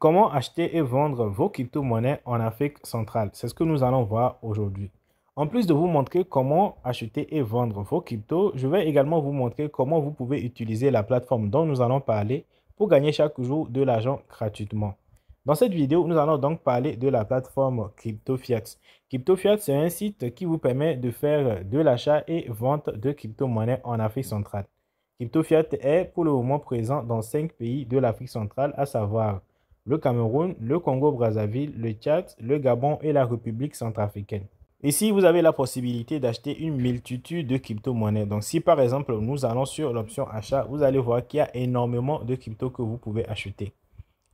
Comment acheter et vendre vos crypto-monnaies en Afrique centrale C'est ce que nous allons voir aujourd'hui. En plus de vous montrer comment acheter et vendre vos cryptos, je vais également vous montrer comment vous pouvez utiliser la plateforme dont nous allons parler pour gagner chaque jour de l'argent gratuitement. Dans cette vidéo, nous allons donc parler de la plateforme CryptoFiat. CryptoFiat, c'est un site qui vous permet de faire de l'achat et vente de crypto-monnaies en Afrique centrale. CryptoFiat est pour le moment présent dans 5 pays de l'Afrique centrale, à savoir le Cameroun, le Congo-Brazzaville, le Tchad, le Gabon et la République centrafricaine. Ici, vous avez la possibilité d'acheter une multitude de crypto-monnaies. Donc, si par exemple, nous allons sur l'option achat, vous allez voir qu'il y a énormément de cryptos que vous pouvez acheter.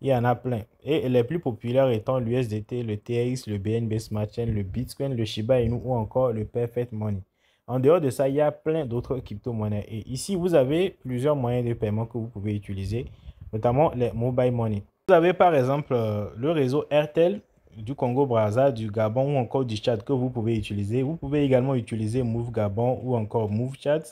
Il y en a plein. Et les plus populaires étant l'USDT, le TX, le BNB Smart Chain, le Bitcoin, le Shiba Inu ou encore le Perfect Money. En dehors de ça, il y a plein d'autres crypto-monnaies. Et ici, vous avez plusieurs moyens de paiement que vous pouvez utiliser, notamment les mobile money. Vous avez par exemple euh, le réseau Airtel du Congo-Brazza, du Gabon ou encore du Tchad que vous pouvez utiliser. Vous pouvez également utiliser Move Gabon ou encore Move Chad.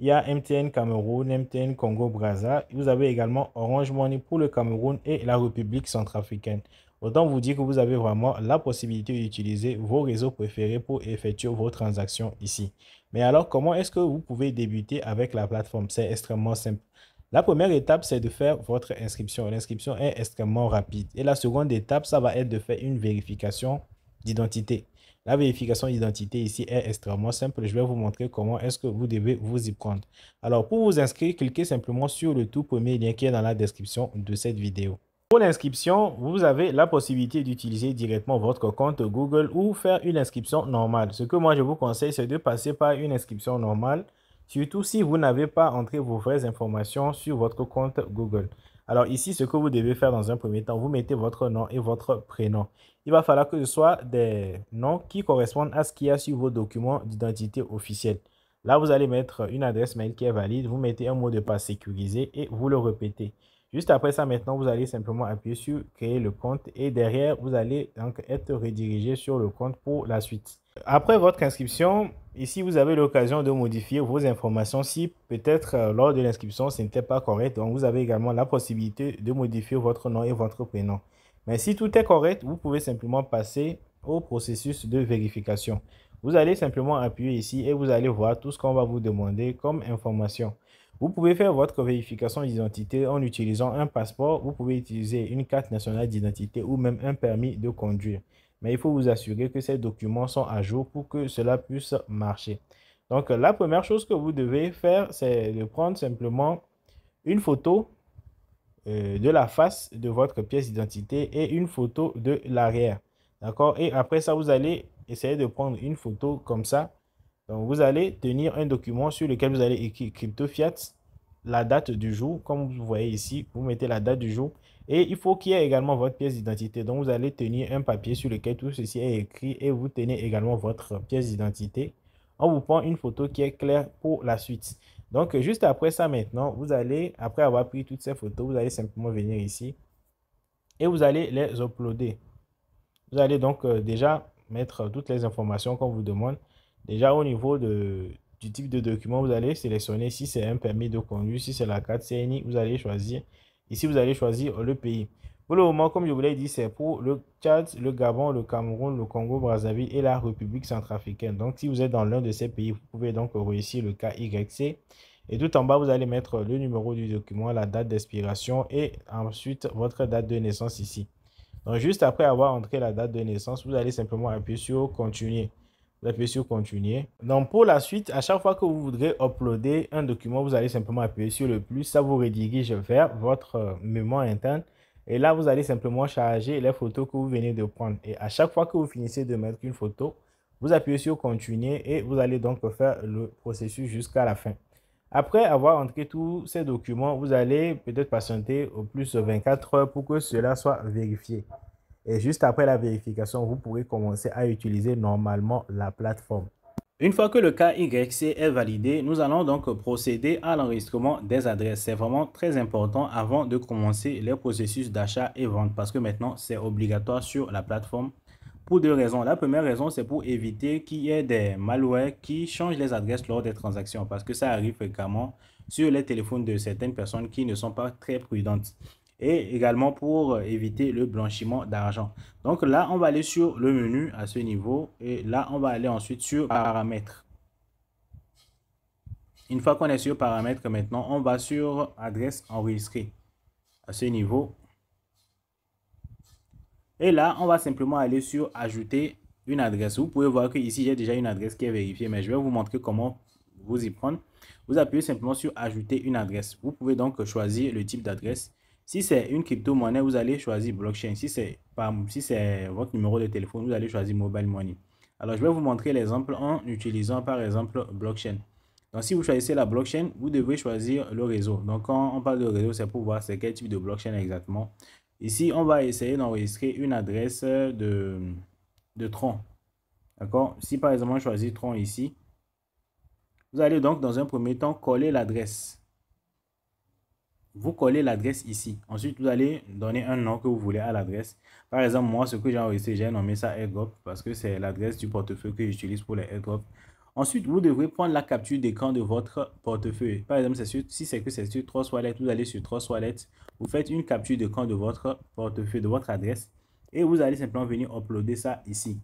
Il y a MTN Cameroun, MTN Congo-Brazza. Vous avez également Orange Money pour le Cameroun et la République centrafricaine. Autant vous dire que vous avez vraiment la possibilité d'utiliser vos réseaux préférés pour effectuer vos transactions ici. Mais alors, comment est-ce que vous pouvez débuter avec la plateforme C'est extrêmement simple. La première étape, c'est de faire votre inscription. L'inscription est extrêmement rapide. Et la seconde étape, ça va être de faire une vérification d'identité. La vérification d'identité ici est extrêmement simple. Je vais vous montrer comment est-ce que vous devez vous y prendre. Alors, pour vous inscrire, cliquez simplement sur le tout premier lien qui est dans la description de cette vidéo. Pour l'inscription, vous avez la possibilité d'utiliser directement votre compte Google ou faire une inscription normale. Ce que moi, je vous conseille, c'est de passer par une inscription normale surtout si vous n'avez pas entré vos vraies informations sur votre compte Google. Alors ici, ce que vous devez faire dans un premier temps, vous mettez votre nom et votre prénom. Il va falloir que ce soit des noms qui correspondent à ce qu'il y a sur vos documents d'identité officielle. Là, vous allez mettre une adresse mail qui est valide, vous mettez un mot de passe sécurisé et vous le répétez. Juste après ça, maintenant, vous allez simplement appuyer sur créer le compte et derrière, vous allez donc être redirigé sur le compte pour la suite. Après votre inscription, ici vous avez l'occasion de modifier vos informations si peut-être euh, lors de l'inscription ce n'était pas correct. Donc vous avez également la possibilité de modifier votre nom et votre prénom. Mais si tout est correct, vous pouvez simplement passer au processus de vérification. Vous allez simplement appuyer ici et vous allez voir tout ce qu'on va vous demander comme information. Vous pouvez faire votre vérification d'identité en utilisant un passeport, vous pouvez utiliser une carte nationale d'identité ou même un permis de conduire mais il faut vous assurer que ces documents sont à jour pour que cela puisse marcher. Donc la première chose que vous devez faire, c'est de prendre simplement une photo euh, de la face de votre pièce d'identité et une photo de l'arrière. D'accord Et après ça, vous allez essayer de prendre une photo comme ça. Donc vous allez tenir un document sur lequel vous allez écrire crypto fiat, la date du jour, comme vous voyez ici, vous mettez la date du jour et il faut qu'il y ait également votre pièce d'identité. Donc, vous allez tenir un papier sur lequel tout ceci est écrit et vous tenez également votre pièce d'identité. On vous prend une photo qui est claire pour la suite. Donc, juste après ça, maintenant, vous allez, après avoir pris toutes ces photos, vous allez simplement venir ici et vous allez les uploader. Vous allez donc euh, déjà mettre toutes les informations qu'on vous demande. Déjà, au niveau de, du type de document, vous allez sélectionner si c'est un permis de conduire, si c'est la carte CNI, vous allez choisir Ici, vous allez choisir le pays. Pour le moment, comme je vous l'ai dit, c'est pour le Tchad, le Gabon, le Cameroun, le Congo, Brazzaville et la République centrafricaine. Donc, si vous êtes dans l'un de ces pays, vous pouvez donc réussir le KYC. Et tout en bas, vous allez mettre le numéro du document, la date d'expiration et ensuite votre date de naissance ici. Donc, juste après avoir entré la date de naissance, vous allez simplement appuyer sur Continuer. Vous appuyez sur continuer. Donc pour la suite, à chaque fois que vous voudrez uploader un document, vous allez simplement appuyer sur le plus. Ça vous redirige vers votre euh, mémoire interne. Et là, vous allez simplement charger les photos que vous venez de prendre. Et à chaque fois que vous finissez de mettre une photo, vous appuyez sur continuer et vous allez donc faire le processus jusqu'à la fin. Après avoir entré tous ces documents, vous allez peut-être patienter au plus 24 heures pour que cela soit vérifié. Et juste après la vérification, vous pourrez commencer à utiliser normalement la plateforme. Une fois que le cas KYC est validé, nous allons donc procéder à l'enregistrement des adresses. C'est vraiment très important avant de commencer les processus d'achat et vente parce que maintenant c'est obligatoire sur la plateforme pour deux raisons. La première raison, c'est pour éviter qu'il y ait des malwares qui changent les adresses lors des transactions parce que ça arrive fréquemment sur les téléphones de certaines personnes qui ne sont pas très prudentes et également pour euh, éviter le blanchiment d'argent. Donc là, on va aller sur le menu à ce niveau et là, on va aller ensuite sur paramètres. Une fois qu'on est sur paramètres maintenant, on va sur adresse enregistrée à ce niveau. Et là, on va simplement aller sur ajouter une adresse. Vous pouvez voir que ici, j'ai déjà une adresse qui est vérifiée, mais je vais vous montrer comment vous y prendre. Vous appuyez simplement sur ajouter une adresse. Vous pouvez donc choisir le type d'adresse si c'est une crypto-monnaie, vous allez choisir blockchain. Si c'est si votre numéro de téléphone, vous allez choisir mobile money. Alors, je vais vous montrer l'exemple en utilisant par exemple blockchain. Donc, si vous choisissez la blockchain, vous devez choisir le réseau. Donc, quand on parle de réseau, c'est pour voir c'est quel type de blockchain exactement. Ici, on va essayer d'enregistrer une adresse de, de Tron. D'accord Si par exemple, on choisit Tron ici, vous allez donc dans un premier temps coller l'adresse vous collez l'adresse ici. Ensuite, vous allez donner un nom que vous voulez à l'adresse. Par exemple, moi, ce que j'ai enregistré, j'ai nommé ça AirDrop parce que c'est l'adresse du portefeuille que j'utilise pour les AirDrop. Ensuite, vous devrez prendre la capture d'écran de votre portefeuille. Par exemple, sûr si c'est que c'est sur 3 toilettes vous allez sur 3 toilettes vous faites une capture d'écran de votre portefeuille, de votre adresse et vous allez simplement venir uploader ça ici.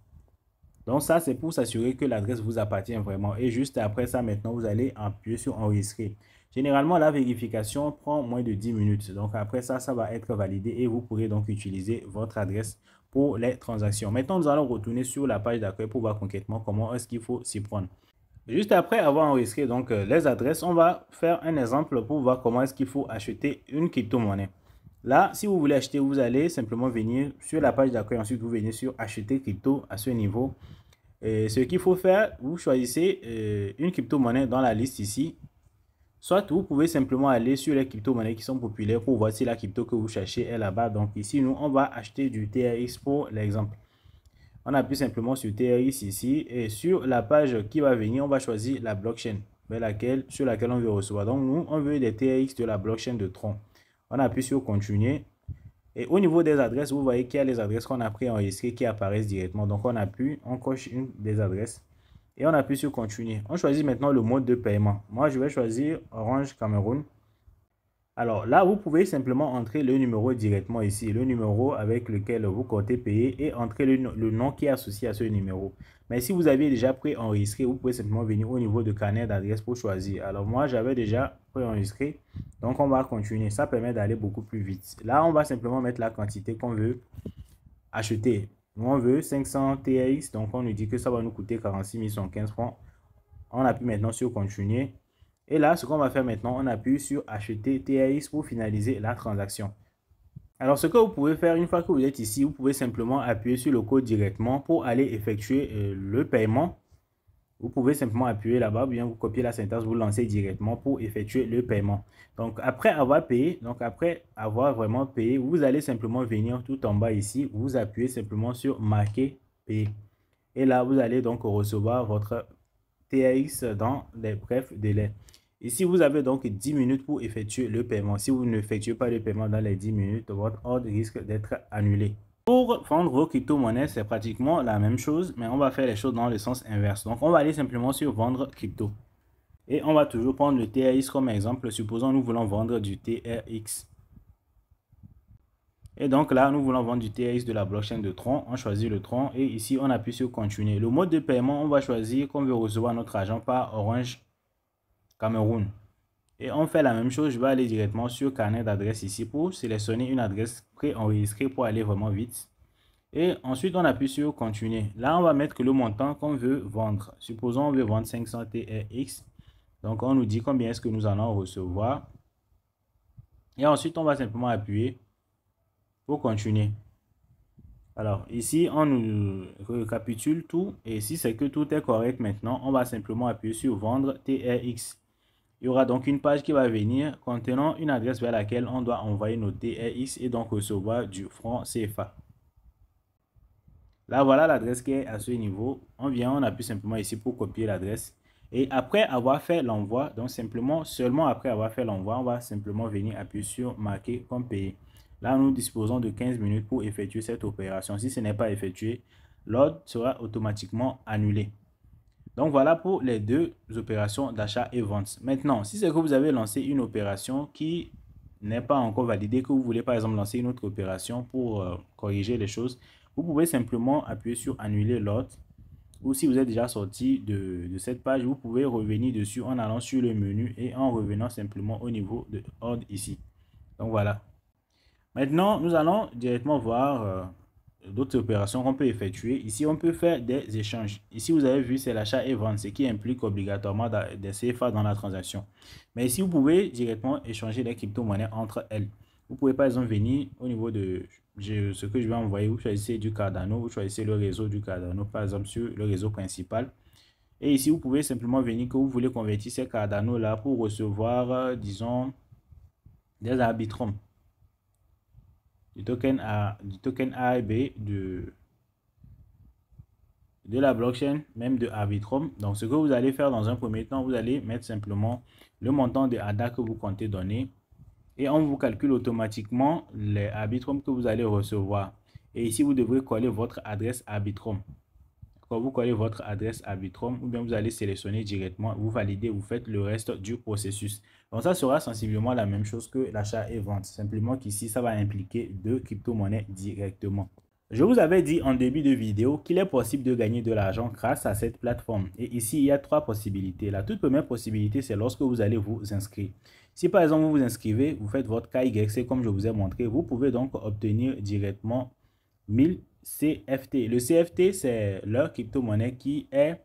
Donc ça, c'est pour s'assurer que l'adresse vous appartient vraiment. Et juste après ça, maintenant, vous allez appuyer sur enregistrer. Généralement, la vérification prend moins de 10 minutes. Donc après ça, ça va être validé et vous pourrez donc utiliser votre adresse pour les transactions. Maintenant, nous allons retourner sur la page d'accueil pour voir concrètement comment est-ce qu'il faut s'y prendre. Juste après avoir enregistré donc euh, les adresses, on va faire un exemple pour voir comment est-ce qu'il faut acheter une crypto-monnaie. Là, si vous voulez acheter, vous allez simplement venir sur la page d'accueil. Ensuite, vous venez sur acheter crypto à ce niveau. ce qu'il faut faire, vous choisissez euh, une crypto-monnaie dans la liste ici Soit vous pouvez simplement aller sur les crypto-monnaies qui sont populaires pour voir si la crypto que vous cherchez est là-bas. Donc ici, nous, on va acheter du TRX pour l'exemple. On appuie simplement sur TRX ici et sur la page qui va venir, on va choisir la blockchain sur laquelle on veut recevoir. Donc nous, on veut des TRX de la blockchain de Tron. On appuie sur continuer. Et au niveau des adresses, vous voyez qu'il y a les adresses qu'on a pris préenregistrées qui apparaissent directement. Donc on appuie, on coche une des adresses et on appuie sur continuer. On choisit maintenant le mode de paiement. Moi, je vais choisir Orange Cameroun. Alors là, vous pouvez simplement entrer le numéro directement ici, le numéro avec lequel vous comptez payer et entrer le, nom qui est associé à ce numéro. Mais si vous avez déjà pré-enregistré, vous pouvez simplement venir au niveau de carnet d'adresse pour choisir. Alors moi, j'avais déjà préenregistré, donc on va continuer. Ça permet d'aller beaucoup plus vite. Là, on va simplement mettre la quantité qu'on veut acheter on veut 500 TAX, donc on nous dit que ça va nous coûter 46 115 francs. On appuie maintenant sur continuer. Et là, ce qu'on va faire maintenant, on appuie sur acheter TAX pour finaliser la transaction. Alors, ce que vous pouvez faire une fois que vous êtes ici, vous pouvez simplement appuyer sur le code directement pour aller effectuer euh, le paiement. Vous pouvez simplement appuyer là-bas, ou bien vous copiez la syntaxe, vous lancez directement pour effectuer le paiement. Donc après avoir payé, donc après avoir vraiment payé, vous allez simplement venir tout en bas ici, vous appuyez simplement sur marquer payer. Et là, vous allez donc recevoir votre TAX dans les brefs délais. Ici, vous avez donc 10 minutes pour effectuer le paiement. Si vous n'effectuez pas le paiement dans les 10 minutes, votre ordre risque d'être annulé. Pour vendre vos crypto monnaie c'est pratiquement la même chose, mais on va faire les choses dans le sens inverse. Donc, on va aller simplement sur vendre crypto. Et on va toujours prendre le TRX comme exemple. Supposons nous voulons vendre du TRX. Et donc là, nous voulons vendre du TRX de la blockchain de Tron. On choisit le Tron et ici, on appuie sur Continuer. Le mode de paiement, on va choisir qu'on veut recevoir notre argent par Orange Cameroun. Et on fait la même chose, je vais aller directement sur carnet d'adresse ici pour sélectionner une adresse pré-enregistrée pour aller vraiment vite. Et ensuite, on appuie sur continuer. Là, on va mettre que le montant qu'on veut vendre. Supposons on veut vendre 500 TRX. Donc, on nous dit combien est-ce que nous allons recevoir. Et ensuite, on va simplement appuyer pour continuer. Alors, ici, on nous récapitule tout. Et si c'est que tout est correct maintenant, on va simplement appuyer sur vendre TRX. Il y aura donc une page qui va venir contenant une adresse vers laquelle on doit envoyer nos DRX et donc recevoir du franc CFA. Là, voilà l'adresse qui est à ce niveau. On vient, on appuie simplement ici pour copier l'adresse. Et après avoir fait l'envoi, donc simplement, seulement après avoir fait l'envoi, on va simplement venir appuyer sur marquer comme payé. Là, nous disposons de 15 minutes pour effectuer cette opération. Si ce n'est pas effectué, l'ordre sera automatiquement annulé. Donc voilà pour les deux opérations d'achat et vente. Maintenant, si c'est que vous avez lancé une opération qui n'est pas encore validée, que vous voulez par exemple lancer une autre opération pour euh, corriger les choses, vous pouvez simplement appuyer sur annuler l'ordre. Ou si vous êtes déjà sorti de, cette page, vous pouvez revenir dessus en allant sur le menu et en revenant simplement au niveau de l'ordre ici. Donc voilà. Maintenant, nous allons directement voir euh, d'autres opérations qu'on peut effectuer. Ici, on peut faire des échanges. Ici, vous avez vu, c'est l'achat et vente, ce qui implique obligatoirement des CFA dans la transaction. Mais ici, vous pouvez directement échanger des crypto-monnaies entre elles. Vous pouvez par exemple venir au niveau de ce que je vais envoyer, vous choisissez du Cardano, vous choisissez le réseau du Cardano, par exemple sur le réseau principal. Et ici, vous pouvez simplement venir que vous voulez convertir ces Cardano-là pour recevoir, euh, disons, des arbitrums du token A, token A et B de, de la blockchain, même de Arbitrum. Donc, ce que vous allez faire dans un premier temps, vous allez mettre simplement le montant de ADA que vous comptez donner et on vous calcule automatiquement les Arbitrum que vous allez recevoir. Et ici, vous devrez coller votre adresse Arbitrum. Quand vous collez votre adresse Arbitrum, ou bien vous allez sélectionner directement, vous validez, vous faites le reste du processus. Donc ça sera sensiblement la même chose que l'achat et vente, simplement qu'ici ça va impliquer deux crypto-monnaies directement. Je vous avais dit en début de vidéo qu'il est possible de gagner de l'argent grâce à cette plateforme. Et ici, il y a trois possibilités. La toute première possibilité, c'est lorsque vous allez vous inscrire. Si par exemple vous vous inscrivez, vous faites votre KYC comme je vous ai montré, vous pouvez donc obtenir directement 1000 CFT. Le CFT, c'est leur crypto-monnaie qui est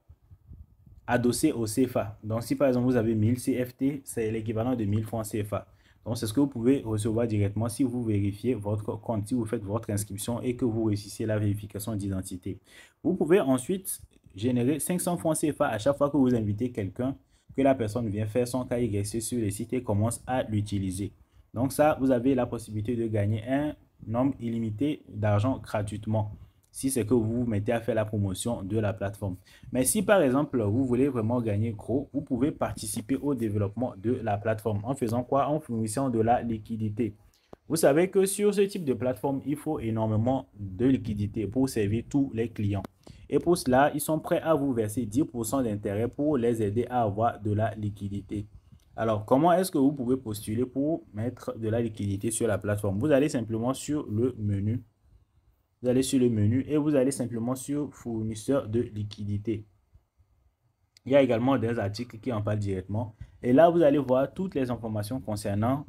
adossé au CFA. Donc, si par exemple vous avez 1000 CFT, c'est l'équivalent de 1000 francs CFA. Donc, c'est ce que vous pouvez recevoir directement si vous vérifiez votre compte, si vous faites votre inscription et que vous réussissez la vérification d'identité. Vous pouvez ensuite générer 500 francs CFA à chaque fois que vous invitez quelqu'un, que la personne vient faire son KYC sur le site et commence à l'utiliser. Donc ça, vous avez la possibilité de gagner un nombre illimité d'argent gratuitement si c'est que vous vous mettez à faire la promotion de la plateforme. Mais si par exemple vous voulez vraiment gagner gros, vous pouvez participer au développement de la plateforme en faisant quoi En fournissant de la liquidité. Vous savez que sur ce type de plateforme, il faut énormément de liquidité pour servir tous les clients. Et pour cela, ils sont prêts à vous verser 10% d'intérêt pour les aider à avoir de la liquidité. Alors, comment est-ce que vous pouvez postuler pour mettre de la liquidité sur la plateforme Vous allez simplement sur le menu vous allez sur le menu et vous allez simplement sur fournisseur de liquidité. Il y a également des articles qui en parlent directement. Et là, vous allez voir toutes les informations concernant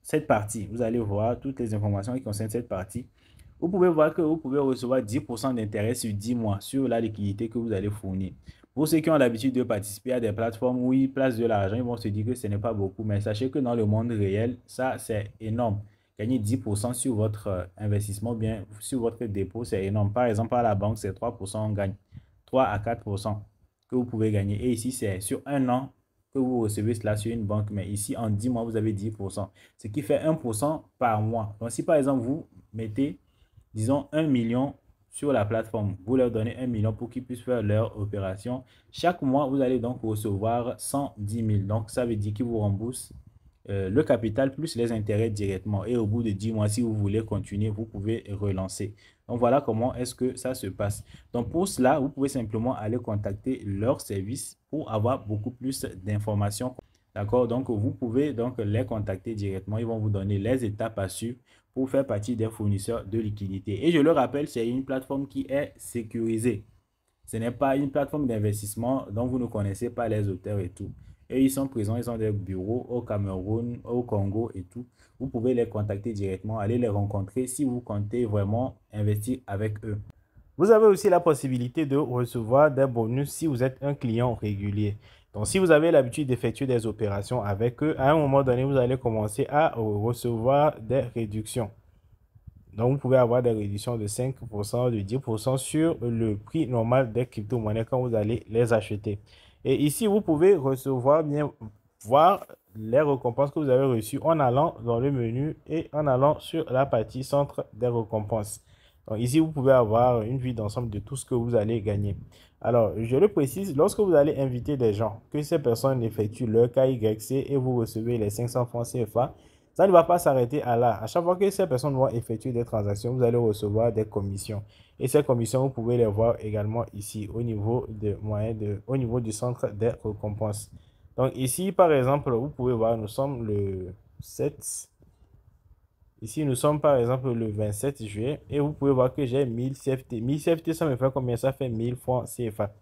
cette partie. Vous allez voir toutes les informations qui concernent cette partie. Vous pouvez voir que vous pouvez recevoir 10% d'intérêt sur 10 mois sur la liquidité que vous allez fournir. Pour ceux qui ont l'habitude de participer à des plateformes où ils placent de l'argent, ils vont se dire que ce n'est pas beaucoup. Mais sachez que dans le monde réel, ça, c'est énorme gagner 10% sur votre euh, investissement, bien sur votre dépôt, c'est énorme. Par exemple, par la banque, c'est 3%, on gagne 3 à 4% que vous pouvez gagner. Et ici, c'est sur un an que vous recevez cela sur une banque, mais ici, en 10 mois, vous avez 10%, ce qui fait 1% par mois. Donc, si par exemple, vous mettez, disons, 1 million sur la plateforme, vous leur donnez 1 million pour qu'ils puissent faire leur opération. Chaque mois, vous allez donc recevoir 110 000. Donc, ça veut dire qu'ils vous remboursent euh, le capital plus les intérêts directement. Et au bout de 10 mois, si vous voulez continuer, vous pouvez relancer. Donc voilà comment est-ce que ça se passe. Donc pour cela, vous pouvez simplement aller contacter leur service pour avoir beaucoup plus d'informations. D'accord Donc vous pouvez donc les contacter directement. Ils vont vous donner les étapes à suivre pour faire partie des fournisseurs de liquidités. Et je le rappelle, c'est une plateforme qui est sécurisée. Ce n'est pas une plateforme d'investissement dont vous ne connaissez pas les auteurs et tout. Et ils sont présents, ils ont des bureaux au Cameroun, au Congo et tout. Vous pouvez les contacter directement, aller les rencontrer si vous comptez vraiment investir avec eux. Vous avez aussi la possibilité de recevoir des bonus si vous êtes un client régulier. Donc, si vous avez l'habitude d'effectuer des opérations avec eux, à un moment donné, vous allez commencer à recevoir des réductions. Donc, vous pouvez avoir des réductions de 5%, de 10% sur le prix normal des crypto-monnaies quand vous allez les acheter. Et ici, vous pouvez recevoir bien voir les récompenses que vous avez reçues en allant dans le menu et en allant sur la partie centre des récompenses. Donc ici, vous pouvez avoir une vue d'ensemble de tout ce que vous allez gagner. Alors, je le précise, lorsque vous allez inviter des gens, que ces personnes effectuent leur KYC et vous recevez les 500 francs CFA, ça ne va pas s'arrêter à là. À chaque fois que ces personnes vont effectuer des transactions, vous allez recevoir des commissions. Et ces commissions, vous pouvez les voir également ici au niveau, de, de, au niveau du centre des récompenses. Donc ici, par exemple, vous pouvez voir, nous sommes le 7. Ici, nous sommes par exemple le 27 juillet et vous pouvez voir que j'ai 1000 CFT. 1000 CFT, ça me fait combien Ça fait 1000 francs CFA.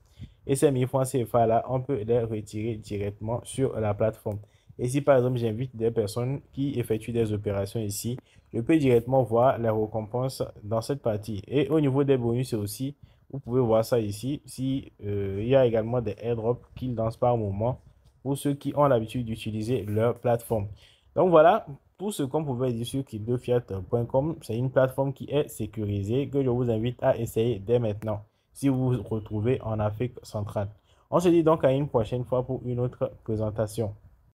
Et ces 1000 francs CFA là, on peut les retirer directement sur la plateforme. Et si par exemple j'invite des personnes qui effectuent des opérations ici, je peux directement voir les récompenses dans cette partie. Et au niveau des bonus aussi, vous pouvez voir ça ici. Si, euh, il y a également des airdrops qu'ils dansent par moment pour ceux qui ont l'habitude d'utiliser leur plateforme. Donc voilà, tout ce qu'on pouvait dire sur kit2fiat.com, c'est une plateforme qui est sécurisée que je vous invite à essayer dès maintenant si vous vous retrouvez en Afrique centrale. On se dit donc à une prochaine fois pour une autre présentation.